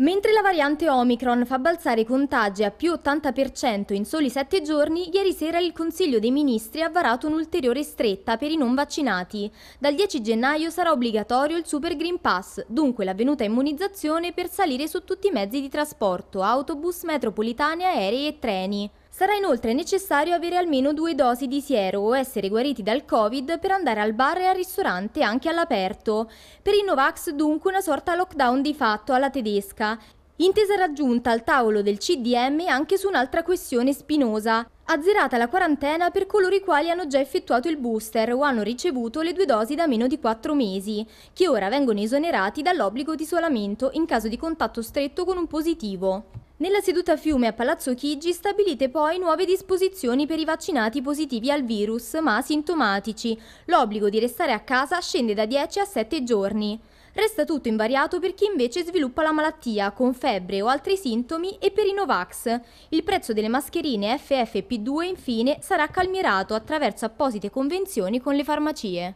Mentre la variante Omicron fa balzare i contagi a più 80% in soli 7 giorni, ieri sera il Consiglio dei Ministri ha varato un'ulteriore stretta per i non vaccinati. Dal 10 gennaio sarà obbligatorio il Super Green Pass, dunque l'avvenuta immunizzazione per salire su tutti i mezzi di trasporto, autobus, metropolitane, aerei e treni. Sarà inoltre necessario avere almeno due dosi di siero o essere guariti dal Covid per andare al bar e al ristorante anche all'aperto. Per i Novax dunque una sorta lockdown di fatto alla tedesca. Intesa raggiunta al tavolo del CDM anche su un'altra questione spinosa, azzerata la quarantena per coloro i quali hanno già effettuato il booster o hanno ricevuto le due dosi da meno di quattro mesi, che ora vengono esonerati dall'obbligo di isolamento in caso di contatto stretto con un positivo. Nella seduta fiume a Palazzo Chigi stabilite poi nuove disposizioni per i vaccinati positivi al virus ma asintomatici. L'obbligo di restare a casa scende da 10 a 7 giorni. Resta tutto invariato per chi invece sviluppa la malattia con febbre o altri sintomi e per i Novax. Il prezzo delle mascherine FFP2 infine sarà calmierato attraverso apposite convenzioni con le farmacie.